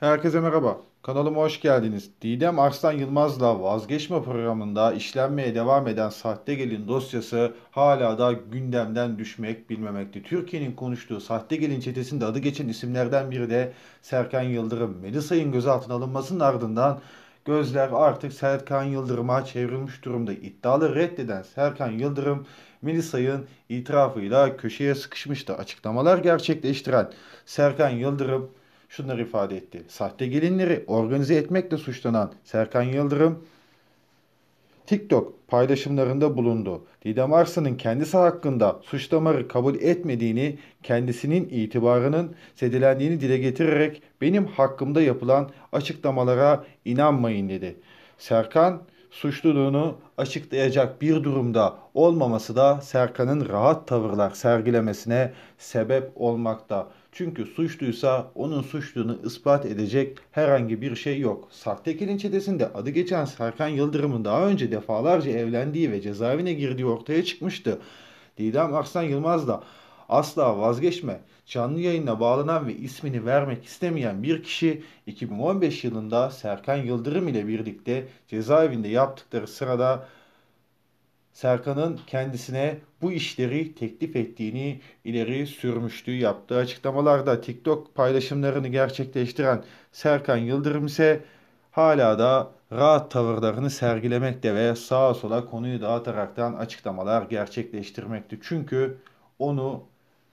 Herkese merhaba. Kanalıma hoş geldiniz. Didem Arslan Yılmaz'la vazgeçme programında işlenmeye devam eden sahte gelin dosyası hala da gündemden düşmek bilmemekti. Türkiye'nin konuştuğu sahte gelin çetesinde adı geçen isimlerden biri de Serkan Yıldırım. Melisa'nın gözaltına alınmasının ardından gözler artık Serkan Yıldırım'a çevrilmiş durumda. İddialı reddeden Serkan Yıldırım Melisa'nın itirafıyla köşeye sıkışmıştı. Açıklamalar gerçekleştiren Serkan Yıldırım şunları ifade etti. Sahte gelinleri organize etmekle suçlanan Serkan Yıldırım TikTok paylaşımlarında bulundu. Didem Arslan'ın kendisi hakkında suçlamaları kabul etmediğini, kendisinin itibarının sedilendiğini dile getirerek benim hakkımda yapılan açıklamalara inanmayın dedi. Serkan suçluluğunu açıklayacak bir durumda olmaması da Serkan'ın rahat tavırlar sergilemesine sebep olmakta. Çünkü suçluysa onun suçluğunu ispat edecek herhangi bir şey yok. Saktekel'in çetesinde adı geçen Serkan Yıldırım'ın daha önce defalarca evlendiği ve cezaevine girdiği ortaya çıkmıştı. Didem Arslan Yılmaz da asla vazgeçme. Canlı yayına bağlanan ve ismini vermek istemeyen bir kişi 2015 yılında Serkan Yıldırım ile birlikte cezaevinde yaptıkları sırada Serkan'ın kendisine bu işleri teklif ettiğini ileri sürmüştü. Yaptığı açıklamalarda TikTok paylaşımlarını gerçekleştiren Serkan Yıldırım ise hala da rahat tavırlarını sergilemekte ve sağa sola konuyu dağıtaraktan açıklamalar gerçekleştirmekti. Çünkü onu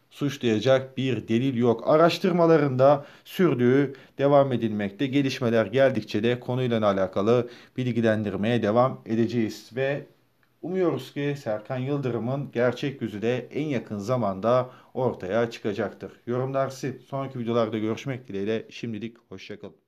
suçlayacak bir delil yok. Araştırmalarında sürdüğü devam edilmekte. Gelişmeler geldikçe de konuyla alakalı bilgilendirmeye devam edeceğiz ve umuyoruz ki Serkan Yıldırım'ın gerçek yüzü de en yakın zamanda ortaya çıkacaktır. Yorumlar siz. Sonraki videolarda görüşmek dileğiyle şimdilik hoşçakalın.